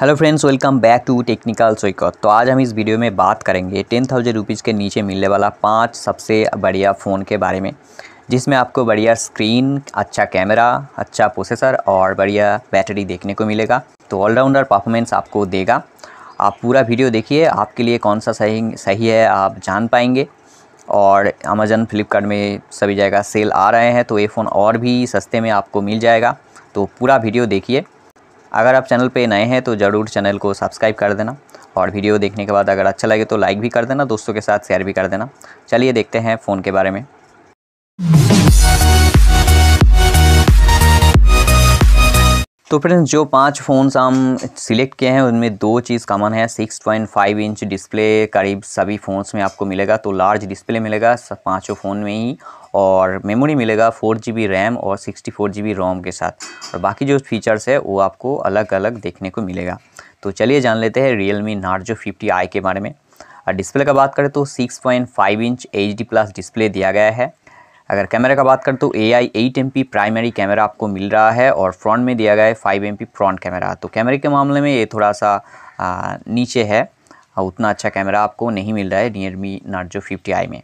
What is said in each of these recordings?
hello friends welcome back to technical Saikat तो आज हम इस वीडियो में बात करेंगे टेन थाउजेंड रुपीज़ के नीचे मिलने वाला पांच सबसे बढ़िया फ़ोन के बारे में जिसमें आपको बढ़िया स्क्रीन अच्छा कैमरा अच्छा प्रोसेसर और बढ़िया बैटरी देखने को मिलेगा तो ऑलराउंडर परफॉर्मेंस आपको देगा आप पूरा वीडियो देखिए आपके लिए कौन सा सही सही है आप जान पाएंगे और अमेजन फ्लिपकार्ट में सभी जगह सेल आ रहे हैं तो ये फ़ोन और भी सस्ते में आपको मिल जाएगा तो पूरा वीडियो देखिए अगर आप चैनल पे नए हैं तो ज़रूर चैनल को सब्सक्राइब कर देना और वीडियो देखने के बाद अगर अच्छा लगे तो लाइक भी कर देना दोस्तों के साथ शेयर भी कर देना चलिए देखते हैं फ़ोन के बारे में तो फ्रेंड्स जो पांच फ़ोन्स हम सिलेक्ट किए हैं उनमें दो चीज़ कॉमन है 6.5 इंच डिस्प्ले करीब सभी फ़ोन्स में आपको मिलेगा तो लार्ज डिस्प्ले मिलेगा पांचों फ़ोन में ही और मेमोरी मिलेगा फोर जी रैम और सिक्सटी फोर जी रोम के साथ और बाकी जो फीचर्स है वो आपको अलग अलग देखने को मिलेगा तो चलिए जान लेते हैं Realme Narzo fifty i के बारे में और डिस्प्ले का बात करें तो 6.5 इंच एच प्लस डिस्प्ले दिया गया है अगर कैमरा का बात करें तो A I eight M P primary camera आपको मिल रहा है और फ्रंट में दिया गया है five M P front camera तो कैमरे के मामले में ये थोड़ा सा आ, नीचे है उतना अच्छा कैमरा आपको नहीं मिल रहा है Realme Narzo fifty i में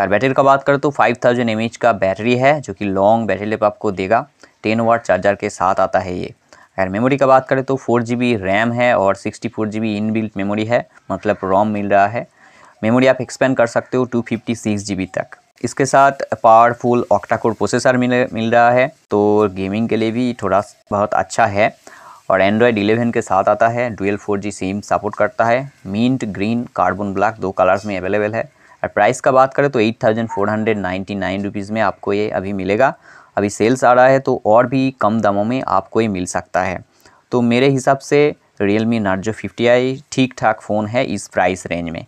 और बैटरी का बात करें तो 5000 थाउजेंड का बैटरी है जो कि लॉन्ग बैटरी लेप आपको देगा 10 वाट चार्जर के साथ आता है ये अगर मेमोरी का बात करें तो फोर जी रैम है और sixty four G inbuilt memory है मतलब रोम मिल रहा है मेमोरी आप एक्सपेंड कर सकते हो टू फिफ्टी सिक्स जी तक इसके साथ पावरफुल ऑक्टाकोर प्रोसेसर मिल मिल रहा है तो गेमिंग के लिए भी थोड़ा बहुत अच्छा है और एंड्रॉयड 11 के साथ आता है dual four G SIM support करता है मिंट ग्रीन कार्बन ब्लैक दो कलर्स में अवेलेबल है और प्राइस का बात करें तो eight thousand four hundred ninety nine rupees में आपको ये अभी मिलेगा अभी सेल्स आ रहा है तो और भी कम दामों में आपको ये मिल सकता है तो मेरे हिसाब से Realme Narzo fifty i ठीक ठाक फ़ोन है इस प्राइस रेंज में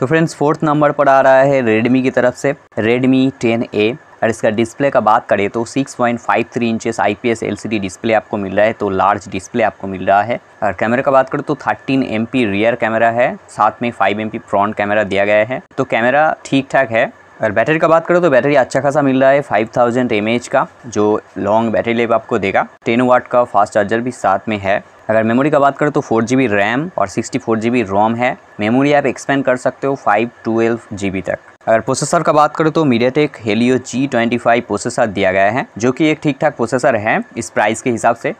तो फ्रेंड्स फोर्थ नंबर पर आ रहा है रेडमी की तरफ से रेडमी टेन ए और इसका डिस्प्ले का बात करें तो 6.53 पॉइंट फाइव थ्री इंचेस आई डिस्प्ले आपको मिल रहा है तो लार्ज डिस्प्ले आपको मिल रहा है और कैमरे का बात करें तो 13 एम रियर कैमरा है साथ में 5 एम फ्रंट कैमरा दिया गया है तो कैमरा ठीक ठाक है और बैटरी का बात करें तो बैटरी अच्छा खासा मिल रहा है 5000 थाउजेंड का जो लॉन्ग बैटरी लेप आपको देगा 10 वाट का फास्ट चार्जर भी साथ में है अगर मेमोरी का बात करें तो फोर जी रैम और सिक्सटी फोर रोम है मेमोरी आप एक्सपेंड कर सकते हो फाइव ट्वेल्व तक अगर प्रोसेसर का बात करें तो MediaTek Helio G twenty five processor दिया गया है जो कि एक ठीक ठाक प्रोसेसर है इस प्राइस के हिसाब से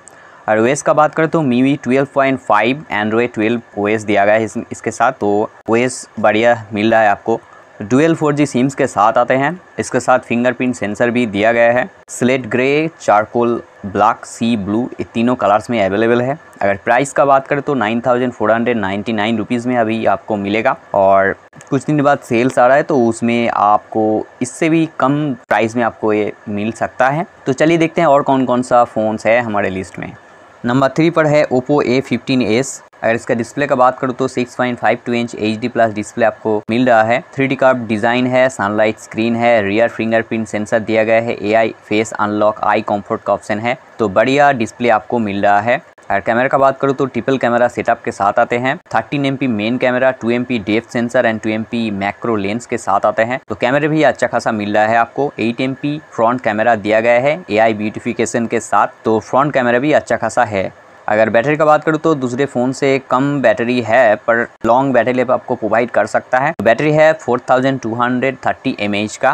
और ओएस का बात करें तो मीवी 12.5 एंड्रॉयड ट्वेल्व ओएस दिया गया है इस, इसके साथ तो ओएस बढ़िया मिल रहा है आपको डुअल फोर जी सिम्स के साथ आते हैं इसके साथ फिंगरप्रिंट सेंसर भी दिया गया है slate grey charcoal black sea blue ये तीनों कलर्स में अवेलेबल है अगर प्राइस का बात करें तो nine thousand four hundred ninety nine rupees में अभी आपको मिलेगा और कुछ दिन बाद सेल्स आ रहा है तो उसमें आपको इससे भी कम प्राइस में आपको ये मिल सकता है तो चलिए देखते हैं और कौन कौन सा फ़ोन्स है हमारे लिस्ट में नंबर थ्री पर है ओप्पो ए फिफ्टीन एस अगर इसका डिस्प्ले का बात करूँ तो 6.52 inch H D plus display आपको मिल रहा है थ्री डी कार्ड डिज़ाइन है सनलाइट स्क्रीन है रियर फिंगरप्रिंट सेंसर दिया गया है AI face unlock eye comfort का ऑप्शन है तो बढ़िया डिस्प्ले आपको मिल रहा है अगर कैमरा का बात करूँ तो ट्रिपल कैमरा सेटअप के साथ आते हैं thirteen M main camera two M depth sensor and two M macro lens के साथ आते हैं तो कैमरे भी अच्छा खासा मिल रहा है आपको एट एम फ्रंट कैमरा दिया गया है ए आई ब्यूटिफिकेशन के साथ तो फ्रंट कैमरा भी अच्छा खासा है अगर बैटरी का बात करूँ तो दूसरे फ़ोन से कम बैटरी है पर लॉन्ग बैटरी लेप आपको प्रोवाइड कर सकता है बैटरी है 4230 एच का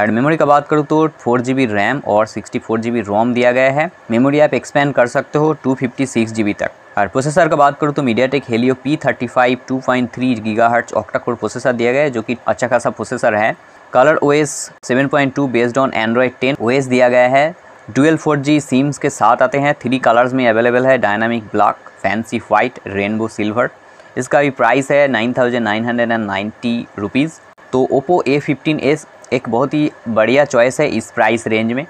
और मेमोरी का बात करूँ तो फोर जी रैम और सिक्सटी फोर जी रोम दिया गया है मेमोरी आप एक्सपेंड कर सकते हो two fifty six G B तक और प्रोसेसर का बात करूँ तो MediaTek Helio P thirty five two point three giga hertz octa core processor दिया गया है जो कि अच्छा खासा प्रोसेसर है Color O S seven point two based on Android ten O S दिया गया है डुअल फोर जी सीम्स के साथ आते हैं थ्री कलर्स में अवेलेबल है dynamic black fancy white rainbow silver इसका भी प्राइस है nine thousand nine hundred and ninety rupees तो ओप्पो ए फिफ्टीन एस एक बहुत ही बढ़िया चॉइस है इस प्राइस रेंज में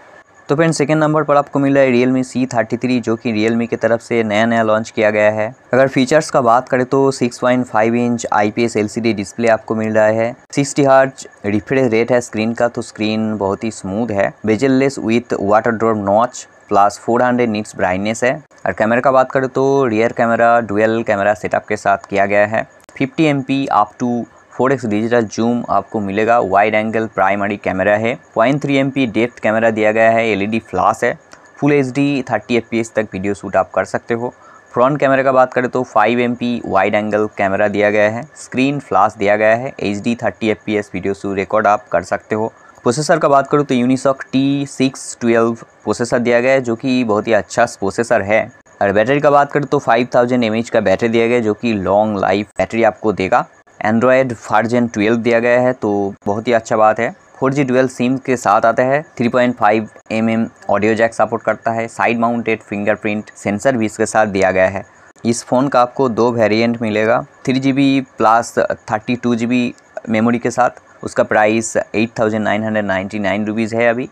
तो फ्रेंड सेकेंड नंबर पर आपको मिला है रियलमी सी थर्टी थ्री जो कि रियलमी की तरफ से नया नया लॉन्च किया गया है अगर फीचर्स का बात करें तो 6.5 इंच आईपीएस एलसीडी डिस्प्ले आपको मिल रहा है 60 हर्ज रिफ्रेश रेट है स्क्रीन का तो स्क्रीन बहुत ही स्मूथ है bezel with water drop notch plus 400 hundred nits brightness है और कैमरा का बात करें तो rear camera dual camera setup के साथ किया गया है fifty M P up to four X digital zoom आपको मिलेगा वाइड एंगल प्राइमरी कैमरा है point three M P depth camera दिया गया है डी फ्लास e है full H D thirty F P S तक वीडियो शूट आप कर सकते हो फ्रंट कैमरा का बात करें तो 5 M P wide angle camera दिया गया है स्क्रीन फ्लास दिया गया है H D thirty F P S video शू रिकॉर्ड आप कर सकते हो प्रोसेसर का बात करूँ तो Unisoc T six twelve processor दिया गया है जो कि बहुत ही अच्छा प्रोसेसर है और बैटरी का बात करें तो 5000 थाउजेंड का बैटरी दिया गया है जो कि लॉन्ग लाइफ बैटरी आपको देगा एंड्रॉयड फर्जन ट्वेल्व दिया गया है तो बहुत ही अच्छा बात है फोर जी ट्वेल्व सिम के साथ आता है 3.5 point mm audio jack support करता है साइड माउंटेड फिंगरप्रिंट सेंसर भी इसके साथ दिया गया है इस फ़ोन का आपको दो वेरिएंट मिलेगा three G B plus thirty two G B memory के साथ उसका price eight thousand nine hundred ninety nine rupees है अभी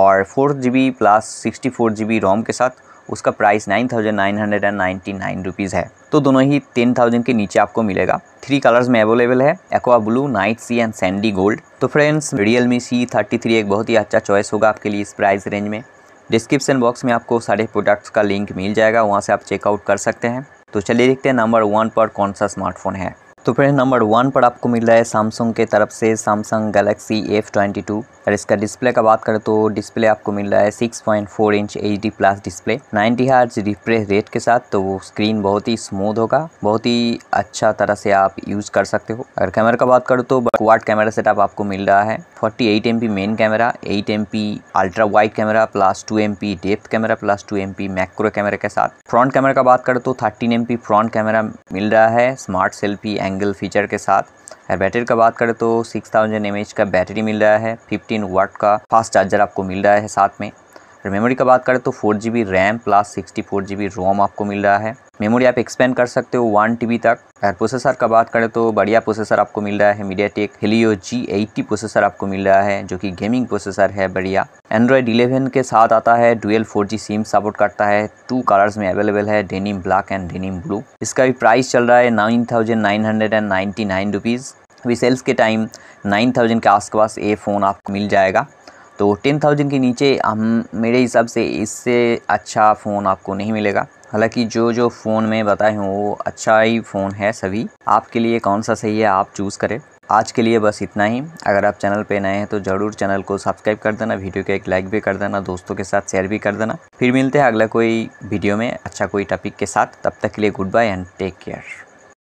और four G B plus sixty four G B ROM के साथ उसका price nine thousand nine hundred and ninety nine rupees है तो दोनों ही टेन थाउजेंड के नीचे आपको मिलेगा थ्री कलर्स में अवेलेबल है aqua blue night sea and sandy gold तो friends Realme C thirty three एक बहुत ही अच्छा चॉइस होगा आपके लिए इस प्राइस रेंज में डिस्क्रिप्शन बॉक्स में आपको सारे प्रोडक्ट्स का लिंक मिल जाएगा वहाँ से आप चेकआउट कर सकते हैं तो चलिए देखते हैं नंबर वन पर कौन सा स्मार्टफोन है तो फ्रेंड नंबर वन पर आपको मिल रहा है सैमसंग के तरफ से Samsung Galaxy F twenty two और इसका डिस्प्ले का बात करें तो डिस्प्ले आपको मिल रहा है 6.4 inch H plus display 90 hertz refresh rate के साथ तो वो स्क्रीन बहुत ही स्मूथ होगा बहुत ही अच्छा तरह से आप यूज़ कर सकते हो अगर कैमरा का बात करो तो वाट कैमरा सेटअप आपको मिल रहा है 48 eight main camera eight M ultra wide camera plus two M depth camera plus two M macro camera के साथ फ्रंट कैमरा का बात करें तो थर्टीन एम फ्रंट कैमरा मिल रहा है स्मार्ट सेल्फी एंगल फीचर के साथ और बैटरी का बात करें तो सिक्स थाउजेंड एम एच का बैटरी मिल रहा है फिफ्टीन वाट का फास्ट चार्जर आपको मिल रहा है साथ में और मेमोरी का बात करें तो four G B RAM plus sixty four G B ROM आपको मिल रहा है मेमोरी आप एक्सपेंड कर सकते हो वन टी बी तक और प्रोसेसर का बात करें तो बढ़िया प्रोसेसर आपको मिल रहा है MediaTek Helio G eighty processor आपको मिल रहा है जो कि गेमिंग प्रोसेसर है बढ़िया एंड्रॉयड इलेवन के साथ आता है dual four G SIM support करता है टू कलर्स में अवेलेबल है denim black and denim blue इसका भी प्राइस चल रहा है nine thousand nine hundred and ninety nine rupees अभी सेल्स के टाइम नाइन थाउजेंड के आसपास ये फ़ोन आपको मिल जाएगा तो टेन थाउजेंड के नीचे हम मेरे हिसाब से इससे अच्छा फ़ोन आपको नहीं मिलेगा हालांकि जो जो फ़ोन मैं बताए हूँ वो अच्छा ही फ़ोन है सभी आपके लिए कौन सा सही है आप चूज़ करें आज के लिए बस इतना ही अगर आप चैनल पे नए हैं तो ज़रूर चैनल को सब्सक्राइब कर देना वीडियो को एक लाइक भी कर देना दोस्तों के साथ शेयर भी कर देना फिर मिलते हैं अगला कोई वीडियो में अच्छा कोई टॉपिक के साथ तब तक के लिए goodbye and take care